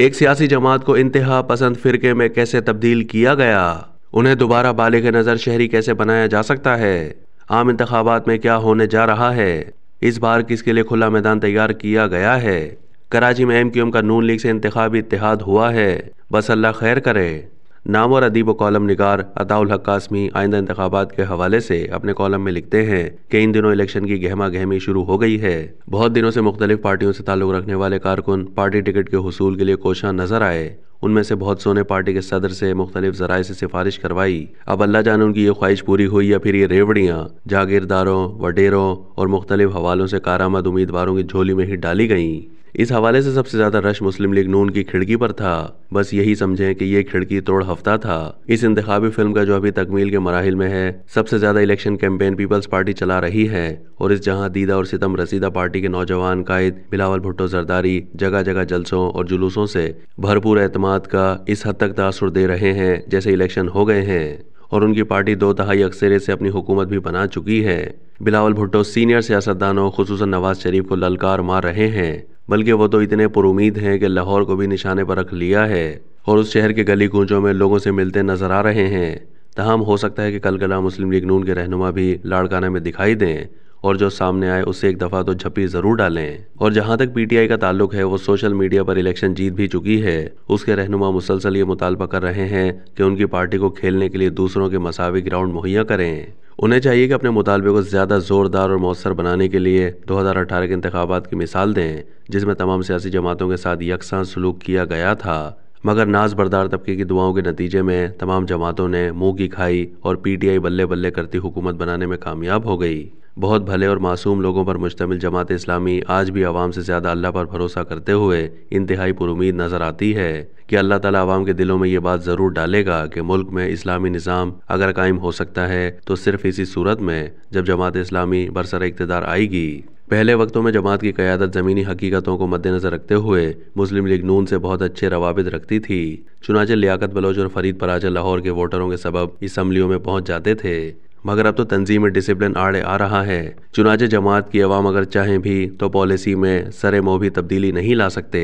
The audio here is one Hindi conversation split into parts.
एक सियासी जमात को इंतहा पसंद फिरके में कैसे तब्दील किया गया उन्हें दोबारा बालिग नज़र शहरी कैसे बनाया जा सकता है आम इंतबात में क्या होने जा रहा है इस बार किसके लिए खुला मैदान तैयार किया गया है कराची में एम क्यू एम का नून लीग से इंतबी इतिहाद हुआ है बस अल्लाह खैर करे नाम और अदीब कॉलम निगार अताउल हक कासमी आइंदा इंतबात के हवाले से अपने कॉलम में लिखते हैं कि इन दिनों इलेक्शन की गहमा गहमी शुरू हो गई है बहुत दिनों से मुख्तलिफ पार्टियों से ताल्लुक रखने वाले कारकुन पार्टी टिकट के हसूल के लिए कोशां नजर आए उनमें से बहुत सोने पार्टी के सदर से मुख्तलिफ जराये से सिफारिश करवाई अब अल्लाह जान उनकी ये ख्वाहिश पूरी हुई या फिर ये रेवड़ियाँ जागीरदारों वडेरों और मुख्तलिफ हवालों से कारामद उम्मीदवारों की झोली में ही डाली गईं इस हवाले से सबसे ज्यादा रश मुस्लिम लीग नून की खिड़की पर था बस यही समझें कि ये खिड़की तोड़ हफ्ता था इस इंतबी फिल्म का जो अभी तकमील के मराहल में है सबसे ज्यादा इलेक्शन कैंपेन पीपल्स पार्टी चला रही है और इस जहां दीदा और सितम रसीदा पार्टी के नौजवान कायद बिलावल भुट्टो जरदारी जगह जगह जलसों और जुलूसों से भरपूर एतमाद का इस हद तक तासर दे रहे हैं जैसे इलेक्शन हो गए हैं और उनकी पार्टी दो तहाई अक्सरे से अपनी हुकूमत भी बना चुकी है बिलावल भुट्टो सीनियर सियासतदानों खसूस नवाज शरीफ को ललकार मार रहे हैं बल्कि वो तो इतने पुरुद हैं कि लाहौर को भी निशाने पर रख लिया है और उस शहर के गली कूचों में लोगों से मिलते नजर आ रहे हैं तहम हो सकता है कि कल कला मुस्लिम लीग नून के रहनुमा भी लाड़काना में दिखाई दें और जो सामने आए उससे एक दफ़ा तो झप्पी ज़रूर डालें और जहाँ तक पीटीआई का ताल्लुक है वो सोशल मीडिया पर इलेक्शन जीत भी चुकी है उसके रहनुमा मुसलसल ये मुतालबा कर रहे हैं कि उनकी पार्टी को खेलने के लिए दूसरों के मसावी ग्राउंड मुहैया करें उन्हें चाहिए कि अपने मुतालबे को ज़्यादा ज़ोरदार और मौसर बनाने के लिए दो हज़ार अठारह के इंतबात की मिसाल दें जिसमें तमाम सियासी जमातों के साथ यकसां सलूक किया गया था मगर नाज बरदार तबके की दुआओं के नतीजे में तमाम जमातों ने मुँह की खाई और आई बल्ले बल्ले करती हुकूमत बनाने में कामयाब हो गई बहुत भले और मासूम लोगों पर मुश्तमिल जमात इस्लामी आज भी आवाम से ज़्यादा अल्लाह पर भरोसा करते हुए इंतहाई पुरुद नज़र आती है कि अल्लाह ताला आवाम के दिलों में ये बात ज़रूर डालेगा कि मुल्क में इस्लामी निज़ाम अगर कायम हो सकता है तो सिर्फ इसी सूरत में जब जमात इस्लामी बरसर इकतदार आएगी पहले वक्तों में जमात की क़्यादत ज़मीनी हकीकतों को मद्देनज़र रखते हुए मुस्लिम लीग नून से बहुत अच्छे रवाबित रखती थी चुनाचे लियाकत बलोच और फरीद पराजा लाहौर के वोटरों के सबब इसम्बलियों में पहुंच जाते थे मगर अब तो तंजीम डिसिप्लिन आड़े आ रहा है चुनाचे जमात की अवाम अगर चाहें भी तो पॉलिसी में सरे मोभी भी तब्दीली नहीं ला सकते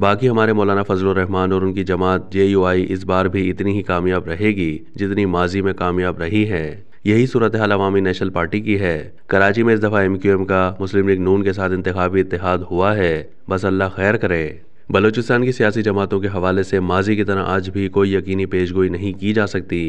बाकी हमारे मौलाना फजल रहमान और उनकी जमात जे यू आई इस बार भी इतनी ही कामयाब रहेगी जितनी माजी में कामयाब रही है यही सूरत हाल अवामी नेशनल पार्टी की है कराची में इस दफ़ा एम क्यू एम का मुस्लिम लीग नून के साथ इंतबी इतिहाद हुआ है बस अल्लाह खैर करे बलूचिस्तान की सियासी जमातों के हवाले से माजी की तरह आज भी कोई यकीनी पेशगोई नहीं की जा सकती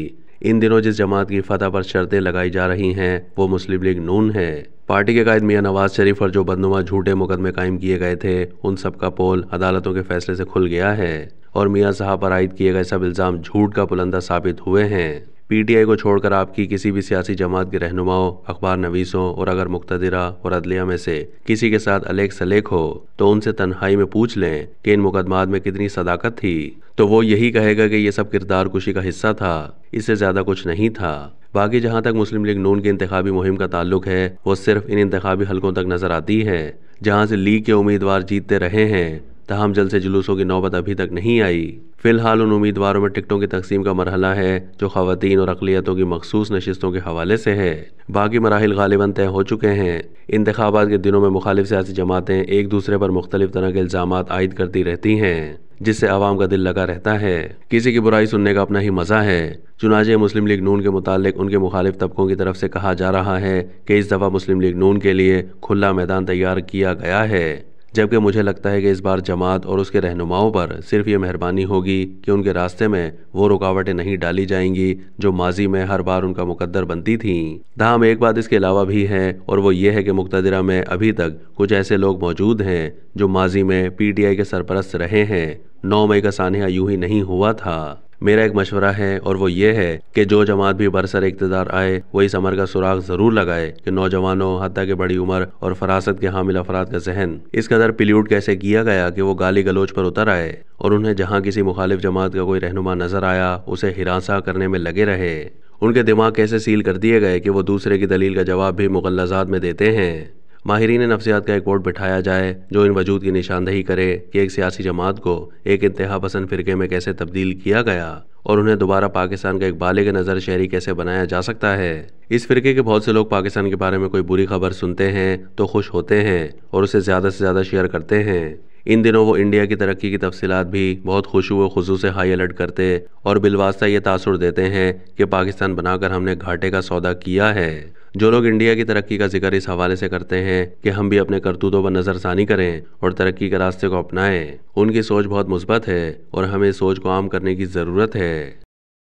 इन दिनों जिस जमात की फतह पर शर्तें लगाई जा रही हैं वो मुस्लिम लीग नून है पार्टी के कायद मियाँ नवाज शरीफ और जो बदनुमा झूठे मुकदमे कायम किए गए थे उन सब का पोल अदालतों के फैसले से खुल गया है और मियाँ साहब पर आयद किए गए सब इल्ज़ाम झूठ का बुलंदा साबित हुए हैं पीटीआई को छोड़कर आपकी किसी भी सियासी जमात के रहनुमाओं अखबार नवीसों और अगर मुख्तरा और अदलिया में से किसी के साथ अलेख सलेख हो तो उनसे तन्हाई में पूछ लें कि इन मुकदमात में कितनी सदाकत थी तो वो यही कहेगा कि ये सब किरदार कुशी का हिस्सा था इससे ज़्यादा कुछ नहीं था बाकी जहाँ तक मुस्लिम लीग नून की इंतबी मुहिम का ताल्लुक है वो सिर्फ इन इंतबी हलकों तक नज़र आती है जहाँ से लीग के उम्मीदवार जीतते रहे हैं तहम जल से जुलूसों की नौबत अभी तक नहीं आई फिलहाल उन उम्मीदवारों में टिकटों की तकसीम का मरहला है जो खातन और अकलीतों की मखसूस नशस्तों के हवाले से है बाकी मराहल गालिबा तय हो चुके हैं इंतबात के दिनों में मुखालिफ सियासी जमातें एक दूसरे पर मुख्तलिफ तरह के इल्ज़ाम आयद करती रहती हैं जिससे आवाम का दिल लगा रहता है किसी की बुराई सुनने का अपना ही मज़ा है चुनाचे मुस्लिम लीग नून के मुतालिक उनके मुखालिफ तबकों की तरफ से कहा जा रहा है कि इस दफ़ा मुस्लिम लीग नून के लिए खुला मैदान तैयार किया गया है जबकि मुझे लगता है कि इस बार जमात और उसके रहनुमाओं पर सिर्फ ये मेहरबानी होगी कि उनके रास्ते में वो रुकावटें नहीं डाली जाएंगी जो माजी में हर बार उनका मुकद्दर बनती थीं धाम एक बात इसके अलावा भी है और वो ये है कि मुक्तदरा में अभी तक कुछ ऐसे लोग मौजूद हैं जो माजी में पी के सरपरस्त रहे हैं नौ मई का सानहा यूं ही नहीं हुआ था मेरा एक मशवरा है और वो ये है कि जो जमात भी बरसर इकतदार आए वो इस अमर का सुराग जरूर लगाए कि नौजवानों हती की बड़ी उम्र और फरासत के हामिल अफराद का जहन इस कदर पिल्यूट कैसे किया गया कि वो गाली गलोच पर उतर आए और उन्हें जहाँ किसी मुखालिफ जमात का कोई रहनुमा नजर आया उसे हिरासा करने में लगे रहे उनके दिमाग कैसे सील कर दिए गए कि वो दूसरे की दलील का जवाब भी मुगलजात में देते हैं माहरीन नफसियात का एक वोट बिठाया जाए जो इन वजूद की निशानदही करे कि एक सियासी जमात को एक इंतहा पसंद फ़िरके में कैसे तब्दील किया गया और उन्हें दोबारा पाकिस्तान का एक बाले के नज़र शहरी कैसे बनाया जा सकता है इस फिरके के बहुत से लोग पाकिस्तान के बारे में कोई बुरी खबर सुनते हैं तो खुश होते हैं और उसे ज़्यादा से ज़्यादा शेयर करते हैं इन दिनों वो इंडिया की तरक्की की तफसीत भी बहुत खुश व खजू से हाई अलर्ट करते और बिलवास्ता ये तासर देते हैं कि पाकिस्तान बनाकर हमने घाटे का सौदा किया है जो लोग इंडिया की तरक्की का जिक्र इस हवाले से करते हैं कि हम भी अपने करतूतों पर नज़रसानी करें और तरक्की के रास्ते को अपनाएं उनकी सोच बहुत मुस्बत है और हमें सोच को आम करने की ज़रूरत है